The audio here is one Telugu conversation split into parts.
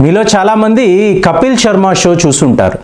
మీలో చాలామంది కపిల్ శర్మ షో చూసుంటారు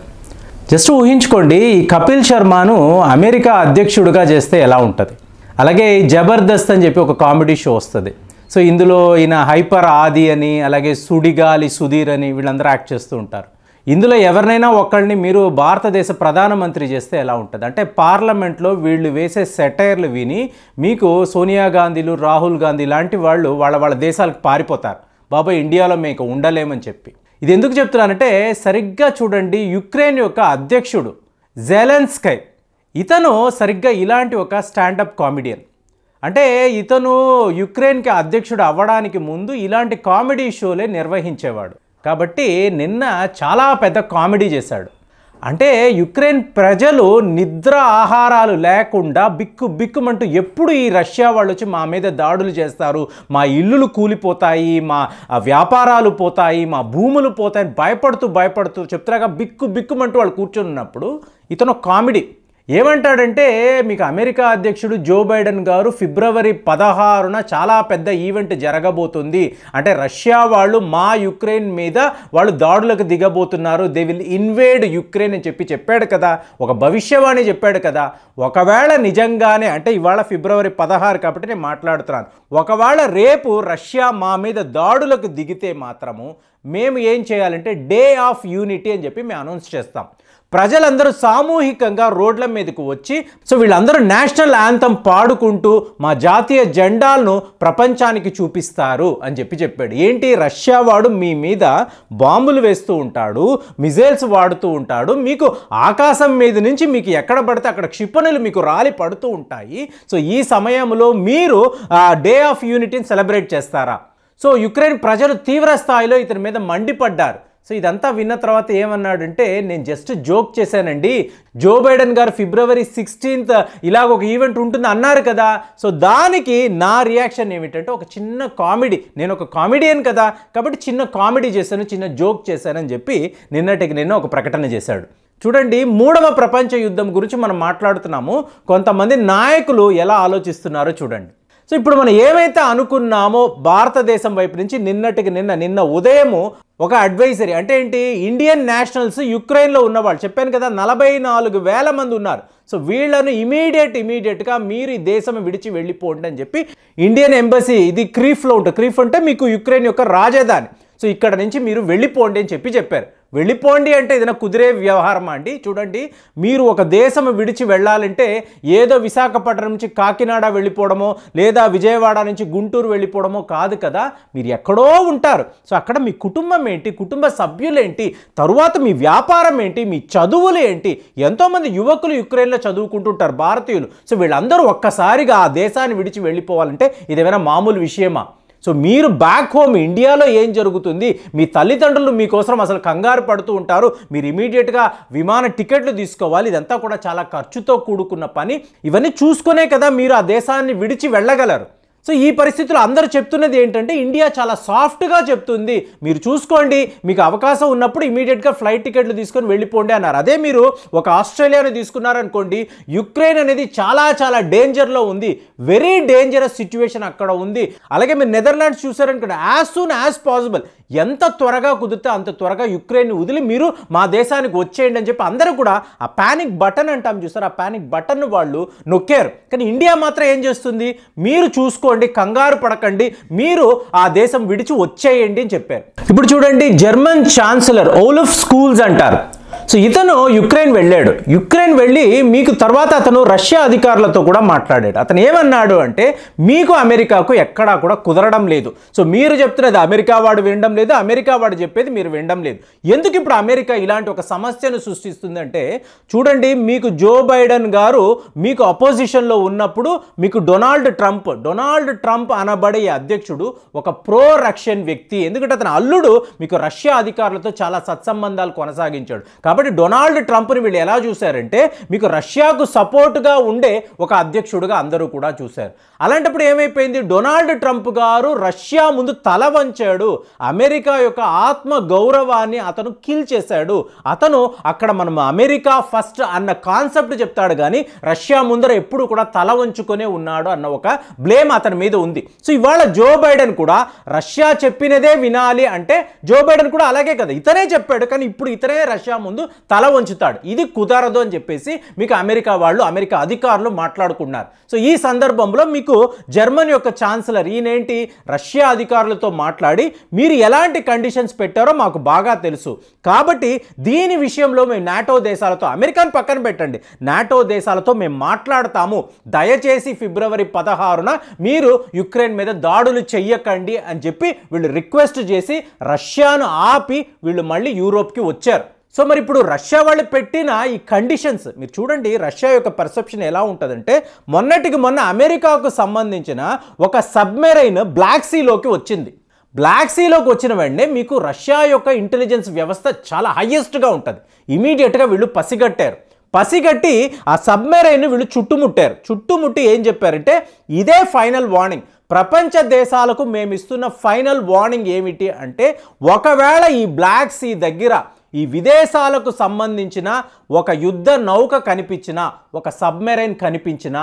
జస్ట్ ఊహించుకోండి ఈ కపిల్ శర్మను అమెరికా అధ్యక్షుడిగా చేస్తే ఎలా ఉంటుంది అలాగే జబర్దస్త్ అని చెప్పి ఒక కామెడీ షో వస్తుంది సో ఇందులో ఈయన హైపర్ ఆది అని అలాగే సుడిగాలి సుధీర్ అని వీళ్ళందరూ యాక్ట్ చేస్తూ ఉంటారు ఇందులో ఎవరినైనా ఒకళ్ళని మీరు భారతదేశ ప్రధానమంత్రి చేస్తే ఎలా ఉంటుంది అంటే పార్లమెంట్లో వీళ్ళు వేసే సెటైర్లు విని మీకు సోనియా గాంధీలు రాహుల్ గాంధీ లాంటి వాళ్ళు వాళ్ళ వాళ్ళ దేశాలకు పారిపోతారు బాబాయ్ ఇండియాలో మీకు ఉండలేమని చెప్పి ఇది ఎందుకు చెప్తున్నానంటే సరిగ్గా చూడండి యుక్రెయిన్ యొక్క అధ్యక్షుడు జెలెన్స్కై ఇతను సరిగ్గా ఇలాంటి ఒక స్టాండప్ కామెడియన్ అంటే ఇతను యుక్రెయిన్కి అధ్యక్షుడు అవ్వడానికి ముందు ఇలాంటి కామెడీ షోలే నిర్వహించేవాడు కాబట్టి నిన్న చాలా పెద్ద కామెడీ చేశాడు అంటే యుక్రెయిన్ ప్రజలు నిద్ర ఆహారాలు లేకుండా బిక్కు బిక్కుమంటూ ఎప్పుడు ఈ రష్యా వాళ్ళు వచ్చి మా మీద దాడులు చేస్తారు మా ఇల్లులు కూలిపోతాయి మా వ్యాపారాలు పోతాయి మా భూములు పోతాయని భయపడుతూ భయపడుతూ చెప్తారుగా బిక్కు బిక్కుమంటూ వాళ్ళు కూర్చొని ఉన్నప్పుడు ఇతను కామెడీ ఏమంటాడంటే మీకు అమెరికా అధ్యక్షుడు జో బైడెన్ గారు ఫిబ్రవరి పదహారున చాలా పెద్ద ఈవెంట్ జరగబోతుంది అంటే రష్యా వాళ్ళు మా యుక్రెయిన్ మీద వాళ్ళు దాడులకు దిగబోతున్నారు దే విల్ ఇన్వేడ్ యుక్రెయిన్ అని చెప్పి చెప్పాడు కదా ఒక భవిష్యవాణి చెప్పాడు కదా ఒకవేళ నిజంగానే అంటే ఇవాళ ఫిబ్రవరి పదహారు కాబట్టి నేను మాట్లాడుతున్నాను ఒకవేళ రేపు రష్యా మా మీద దాడులకు దిగితే మాత్రము మేము ఏం చేయాలంటే డే ఆఫ్ యూనిటీ అని చెప్పి మేము అనౌన్స్ చేస్తాం ప్రజలందరూ సామూహికంగా రోడ్ల మీదకు వచ్చి సో వీళ్ళందరూ నేషనల్ యాంతం పాడుకుంటూ మా జాతీయ జెండాలను ప్రపంచానికి చూపిస్తారు అని చెప్పి చెప్పాడు ఏంటి రష్యా వాడు మీ మీద బాంబులు వేస్తూ ఉంటాడు మిజైల్స్ వాడుతూ ఉంటాడు మీకు ఆకాశం మీద నుంచి మీకు ఎక్కడ పడితే అక్కడ క్షిపణులు మీకు రాలి పడుతూ ఉంటాయి సో ఈ సమయంలో మీరు డే ఆఫ్ యూనిటీని సెలబ్రేట్ చేస్తారా సో యుక్రెయిన్ ప్రజలు తీవ్ర స్థాయిలో ఇతని మీద మండిపడ్డారు సో ఇదంతా విన్న తర్వాత ఏమన్నాడంటే నేను జస్ట్ జోక్ చేశానండి జో బైడెన్ గారు ఫిబ్రవరి సిక్స్టీన్త్ ఇలాగ ఒక ఈవెంట్ ఉంటుంది అన్నారు కదా సో దానికి నా రియాక్షన్ ఏమిటంటే ఒక చిన్న కామెడీ నేను ఒక కామెడియన్ కదా కాబట్టి చిన్న కామెడీ చేశాను చిన్న జోక్ చేశానని చెప్పి నిన్నటికి నిన్న ఒక ప్రకటన చేశాడు చూడండి మూడవ ప్రపంచ యుద్ధం గురించి మనం మాట్లాడుతున్నాము కొంతమంది నాయకులు ఎలా ఆలోచిస్తున్నారో చూడండి సో ఇప్పుడు మనం ఏమైతే అనుకున్నామో భారతదేశం వైపు నుంచి నిన్నటికి నిన్న నిన్న ఉదయము ఒక అడ్వైజరీ అంటే ఏంటి ఇండియన్ నేషనల్స్ యుక్రెయిన్లో ఉన్నవాళ్ళు చెప్పాను కదా నలభై నాలుగు వేల మంది ఉన్నారు సో వీళ్ళను ఇమీడియట్ ఇమీడియట్గా మీరు ఈ దేశం విడిచి వెళ్ళిపోండి అని చెప్పి ఇండియన్ ఎంబసీ ఇది క్రీఫ్లో ఉంటుంది క్రీఫ్ అంటే మీకు యుక్రెయిన్ యొక్క రాజధాని సో ఇక్కడ నుంచి మీరు వెళ్ళిపోండి అని చెప్పి చెప్పారు వెళ్ళిపోండి అంటే ఏదైనా కుదిరే వ్యవహారమా అండి చూడండి మీరు ఒక దేశం విడిచి వెళ్ళాలంటే ఏదో విశాఖపట్నం నుంచి కాకినాడ వెళ్ళిపోవడమో లేదా విజయవాడ నుంచి గుంటూరు వెళ్ళిపోవడమో కాదు కదా మీరు ఎక్కడో ఉంటారు సో అక్కడ మీ కుటుంబం ఏంటి కుటుంబ సభ్యులేంటి తరువాత మీ వ్యాపారం ఏంటి మీ చదువులు ఏంటి ఎంతోమంది యువకులు యుక్రెయిన్లో చదువుకుంటుంటారు భారతీయులు సో వీళ్ళందరూ ఒక్కసారిగా ఆ దేశాన్ని విడిచి వెళ్ళిపోవాలంటే ఇదేమైనా మామూలు విషయమా సో మీరు బ్యాక్ హోమ్ ఇండియాలో ఏం జరుగుతుంది మీ తల్లిదండ్రులు మీకోసం అసలు కంగారు పడుతూ ఉంటారు మీరు ఇమీడియట్గా విమాన టికెట్లు తీసుకోవాలి ఇదంతా కూడా చాలా ఖర్చుతో కూడుకున్న పని ఇవన్నీ చూసుకునే కదా మీరు ఆ దేశాన్ని విడిచి వెళ్ళగలరు సో ఈ పరిస్థితులు అందరూ చెప్తున్నది ఏంటంటే ఇండియా చాలా సాఫ్ట్గా చెప్తుంది మీరు చూసుకోండి మీకు అవకాశం ఉన్నప్పుడు ఇమీడియట్గా ఫ్లైట్ టికెట్లు తీసుకొని వెళ్ళిపోండి అన్నారు అదే మీరు ఒక ఆస్ట్రేలియాను తీసుకున్నారనుకోండి యుక్రెయిన్ అనేది చాలా చాలా డేంజర్లో ఉంది వెరీ డేంజరస్ సిచ్యువేషన్ అక్కడ ఉంది అలాగే మీరు నెదర్లాండ్స్ చూసారనుకోండి యాజ్ సూన్ యాజ్ పాసిబుల్ ఎంత త్వరగా కుదిరితే అంత త్వరగా యుక్రెయిన్ వదిలి మీరు మా దేశానికి వచ్చేయండి అని చెప్పి అందరూ కూడా ఆ పానిక్ బటన్ అంటాం చూస్తారు ఆ పానిక్ బటన్ వాళ్ళు నొక్కారు కానీ ఇండియా మాత్రం ఏం చేస్తుంది మీరు చూసుకోండి కంగారు పడకండి మీరు ఆ దేశం విడిచి వచ్చేయండి అని చెప్పారు ఇప్పుడు చూడండి జర్మన్ ఛాన్సలర్ ఓలఫ్ స్కూల్స్ అంటారు సో ఇతను యుక్రెయిన్ వెళ్ళాడు యుక్రెయిన్ వెళ్ళి మీకు తర్వాత అతను రష్యా అధికారులతో కూడా మాట్లాడాడు అతను ఏమన్నాడు అంటే మీకు అమెరికాకు ఎక్కడా కూడా కుదరడం లేదు సో మీరు చెప్తున్నది అమెరికా వాడు వినడం లేదు అమెరికా వాడు చెప్పేది మీరు వినడం లేదు ఎందుకు ఇప్పుడు అమెరికా ఇలాంటి ఒక సమస్యను సృష్టిస్తుందంటే చూడండి మీకు జో బైడెన్ గారు మీకు అపోజిషన్లో ఉన్నప్పుడు మీకు డొనాల్డ్ ట్రంప్ డొనాల్డ్ ట్రంప్ అనబడే అధ్యక్షుడు ఒక ప్రో రక్షన్ వ్యక్తి ఎందుకంటే అతను అల్లుడు మీకు రష్యా అధికారులతో చాలా సత్సంబంధాలు కొనసాగించాడు కాబట్టి డొనాల్డ్ ట్రంప్ని వీళ్ళు ఎలా చూశారంటే మీకు రష్యాకు సపోర్ట్గా ఉండే ఒక అధ్యక్షుడుగా అందరూ కూడా చూశారు అలాంటప్పుడు ఏమైపోయింది డొనాల్డ్ ట్రంప్ గారు రష్యా ముందు తల వంచాడు అమెరికా యొక్క ఆత్మ గౌరవాన్ని అతను కిల్ చేశాడు అతను అక్కడ మనం అమెరికా ఫస్ట్ అన్న కాన్సెప్ట్ చెప్తాడు కానీ రష్యా ముందర ఎప్పుడు కూడా తల వంచుకునే ఉన్నాడు అన్న ఒక బ్లేమ్ అతని మీద ఉంది సో ఇవాళ జో బైడెన్ కూడా రష్యా చెప్పినదే వినాలి అంటే జో బైడెన్ కూడా అలాగే కదా ఇతనే చెప్పాడు కానీ ఇప్పుడు ఇతనే రష్యా ముందు తల వంచుతాడు ఇది కుదరదు అని చెప్పేసి మీకు అమెరికా వాళ్ళు అమెరికా అధికారులు మాట్లాడుకున్నారు సో ఈ సందర్భంలో మీకు జర్మనీ యొక్క ఛాన్సలర్ ఈయనేంటి రష్యా అధికారులతో మాట్లాడి మీరు ఎలాంటి కండిషన్స్ పెట్టారో మాకు బాగా తెలుసు కాబట్టి దీని విషయంలో మేము నాటో దేశాలతో అమెరికాను పక్కన పెట్టండి నాటో దేశాలతో మేము మాట్లాడతాము దయచేసి ఫిబ్రవరి పదహారున మీరు యుక్రెయిన్ మీద దాడులు చెయ్యకండి అని చెప్పి వీళ్ళు రిక్వెస్ట్ చేసి రష్యాను ఆపి వీళ్ళు మళ్ళీ యూరోప్కి వచ్చారు సో మరి ఇప్పుడు రష్యా వాళ్ళు పెట్టిన ఈ కండిషన్స్ మీరు చూడండి రష్యా యొక్క పర్సెప్షన్ ఎలా ఉంటుందంటే మొన్నటికి మొన్న అమెరికాకు సంబంధించిన ఒక సబ్మెరైన్ బ్లాక్ సీలోకి వచ్చింది బ్లాక్ సీలోకి వచ్చిన వెంటనే మీకు రష్యా యొక్క ఇంటెలిజెన్స్ వ్యవస్థ చాలా హయ్యెస్ట్గా ఉంటుంది ఇమీడియట్గా వీళ్ళు పసిగట్టారు పసిగట్టి ఆ సబ్మెరైన్ వీళ్ళు చుట్టుముట్టారు చుట్టుముట్టి ఏం చెప్పారంటే ఇదే ఫైనల్ వార్నింగ్ ప్రపంచ దేశాలకు మేము ఇస్తున్న ఫైనల్ వార్నింగ్ ఏమిటి అంటే ఒకవేళ ఈ బ్లాక్ సీ దగ్గర ఈ విదేశాలకు సంబంధించిన ఒక యుద్ధ నౌక కనిపించిన ఒక సబ్మెరైన్ కనిపించిన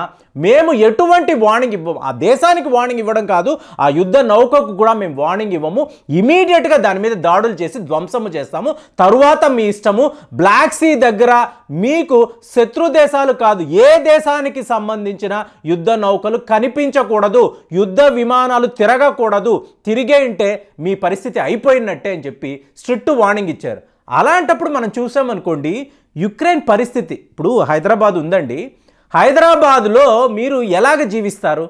మేము ఎటువంటి వార్నింగ్ ఇవ్వము ఆ దేశానికి వార్నింగ్ ఇవ్వడం కాదు ఆ యుద్ధ నౌకకు కూడా మేము వార్నింగ్ ఇవ్వము ఇమీడియట్గా దాని మీద దాడులు చేసి ధ్వంసము చేస్తాము తరువాత మీ ఇష్టము బ్లాక్ సీ దగ్గర మీకు శత్రు దేశాలు కాదు ఏ దేశానికి సంబంధించిన యుద్ధ నౌకలు కనిపించకూడదు యుద్ధ విమానాలు తిరగకూడదు తిరిగే ఉంటే మీ పరిస్థితి అయిపోయినట్టే అని చెప్పి స్ట్రిక్ట్ వార్నింగ్ ఇచ్చారు అలాంటప్పుడు మనం చూసామనుకోండి యుక్రెయిన్ పరిస్థితి ఇప్పుడు హైదరాబాద్ ఉందండి హైదరాబాదులో మీరు ఎలాగ జీవిస్తారు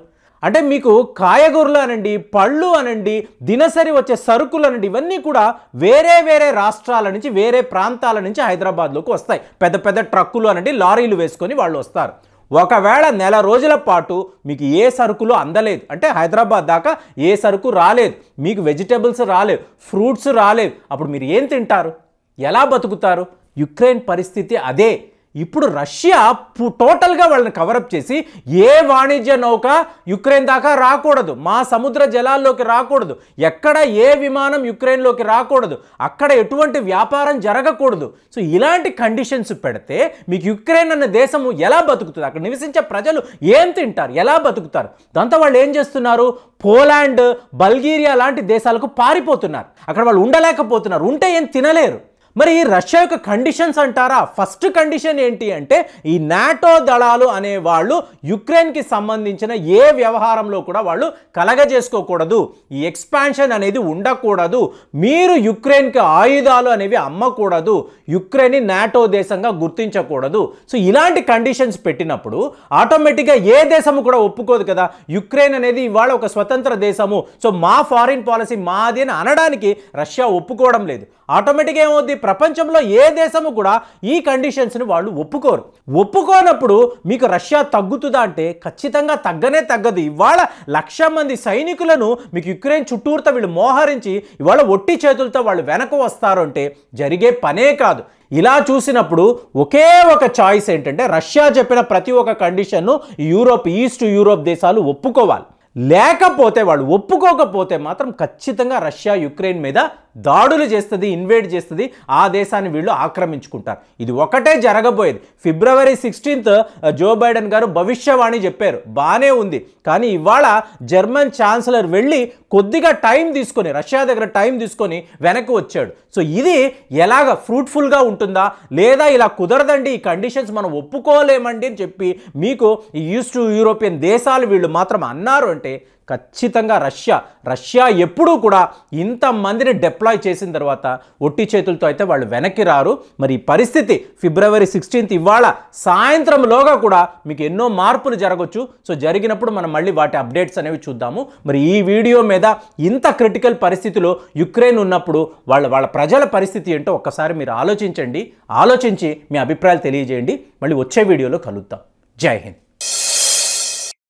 అంటే మీకు కాయగూరలు అనండి పళ్ళు అనండి దినసరి వచ్చే సరుకులు అనండి ఇవన్నీ కూడా వేరే వేరే రాష్ట్రాల నుంచి వేరే ప్రాంతాల నుంచి హైదరాబాద్లోకి వస్తాయి పెద్ద పెద్ద ట్రక్కులు అనండి లారీలు వేసుకొని వాళ్ళు వస్తారు ఒకవేళ నెల రోజుల పాటు మీకు ఏ సరుకులు అందలేదు అంటే హైదరాబాద్ దాకా ఏ సరుకు రాలేదు మీకు వెజిటేబుల్స్ రాలేదు ఫ్రూట్స్ రాలేదు అప్పుడు మీరు ఏం తింటారు ఎలా బతుకుతారు యుక్రెయిన్ పరిస్థితి అదే ఇప్పుడు రష్యా టోటల్గా వాళ్ళని కవరప్ చేసి ఏ వాణిజ్య నౌక యుక్రెయిన్ దాకా రాకూడదు మా సముద్ర జలాల్లోకి రాకూడదు ఎక్కడ ఏ విమానం యుక్రెయిన్లోకి రాకూడదు అక్కడ ఎటువంటి వ్యాపారం జరగకూడదు సో ఇలాంటి కండిషన్స్ పెడితే మీకు యుక్రెయిన్ అన్న దేశము ఎలా బతుకుతుంది అక్కడ నివసించే ప్రజలు ఏం తింటారు ఎలా బతుకుతారు దాంతో వాళ్ళు ఏం చేస్తున్నారు పోలాండ్ బల్గేరియా లాంటి దేశాలకు పారిపోతున్నారు అక్కడ వాళ్ళు ఉండలేకపోతున్నారు ఉంటే ఏం తినలేరు మరి రష్యా యొక్క కండిషన్స్ అంటారా ఫస్ట్ కండిషన్ ఏంటి అంటే ఈ నాటో దళాలు అనే వాళ్ళు యుక్రెయిన్కి సంబంధించిన ఏ వ్యవహారంలో కూడా వాళ్ళు కలగజేసుకోకూడదు ఈ ఎక్స్పాన్షన్ అనేది ఉండకూడదు మీరు యుక్రెయిన్కి ఆయుధాలు అనేవి అమ్మకూడదు యుక్రెయిన్ నాటో దేశంగా గుర్తించకూడదు సో ఇలాంటి కండిషన్స్ పెట్టినప్పుడు ఆటోమేటిక్గా ఏ దేశము కూడా ఒప్పుకోదు కదా యుక్రెయిన్ అనేది ఇవాళ ఒక స్వతంత్ర దేశము సో మా ఫారిన్ పాలసీ మాది అని అనడానికి రష్యా ఒప్పుకోవడం లేదు ఆటోమేటిక్గా ఏమవుద్ది ప్రపంచంలో ఏ దేశము కూడా ఈ కండిషన్స్ని వాళ్ళు ఒప్పుకోరు ఒప్పుకోనప్పుడు మీకు రష్యా తగ్గుతుందా అంటే ఖచ్చితంగా తగ్గనే తగ్గదు ఇవాళ లక్ష మంది సైనికులను మీకు యుక్రెయిన్ చుట్టూరుతో వీళ్ళు మోహరించి ఇవాళ ఒట్టి చేతులతో వాళ్ళు వెనక వస్తారు అంటే జరిగే పనే కాదు ఇలా చూసినప్పుడు ఒకే ఒక చాయిస్ ఏంటంటే రష్యా చెప్పిన ప్రతి ఒక్క కండిషన్ను యూరోప్ ఈస్ట్ యూరోప్ దేశాలు ఒప్పుకోవాలి లేకపోతే వాళ్ళు ఒప్పుకోకపోతే మాత్రం ఖచ్చితంగా రష్యా యుక్రెయిన్ మీద దాడులు చేస్తుంది ఇన్వేడ్ చేస్తుంది ఆ దేశాన్ని వీళ్ళు ఆక్రమించుకుంటారు ఇది ఒకటే జరగబోయేది ఫిబ్రవరి సిక్స్టీన్త్ జో బైడెన్ గారు భవిష్యవాణి చెప్పారు బాగానే ఉంది కానీ ఇవాళ జర్మన్ ఛాన్సలర్ వెళ్ళి కొద్దిగా టైం తీసుకొని రష్యా దగ్గర టైం తీసుకొని వెనక్కి వచ్చాడు సో ఇది ఎలాగ ఫ్రూట్ఫుల్గా ఉంటుందా లేదా ఇలా కుదరదండి ఈ కండిషన్స్ మనం ఒప్పుకోలేమండి అని చెప్పి మీకు ఈస్ట్ యూరోపియన్ దేశాలు వీళ్ళు మాత్రం అన్నారు అంటే అంటే ఖచ్చితంగా రష్యా రష్యా ఎప్పుడూ కూడా ఇంతమందిని డిప్లాయ్ చేసిన తర్వాత ఒట్టి చేతులతో అయితే వాళ్ళు వెనక్కి రారు మరి పరిస్థితి ఫిబ్రవరి సిక్స్టీన్త్ ఇవాళ సాయంత్రంలోగా కూడా మీకు ఎన్నో మార్పులు జరగవచ్చు సో జరిగినప్పుడు మనం మళ్ళీ వాటి అప్డేట్స్ అనేవి చూద్దాము మరి ఈ వీడియో మీద ఇంత క్రిటికల్ పరిస్థితిలో యుక్రెయిన్ ఉన్నప్పుడు వాళ్ళ వాళ్ళ ప్రజల పరిస్థితి ఏంటో ఒక్కసారి మీరు ఆలోచించండి ఆలోచించి మీ అభిప్రాయాలు తెలియజేయండి మళ్ళీ వచ్చే వీడియోలో కలుద్దాం జై హింద్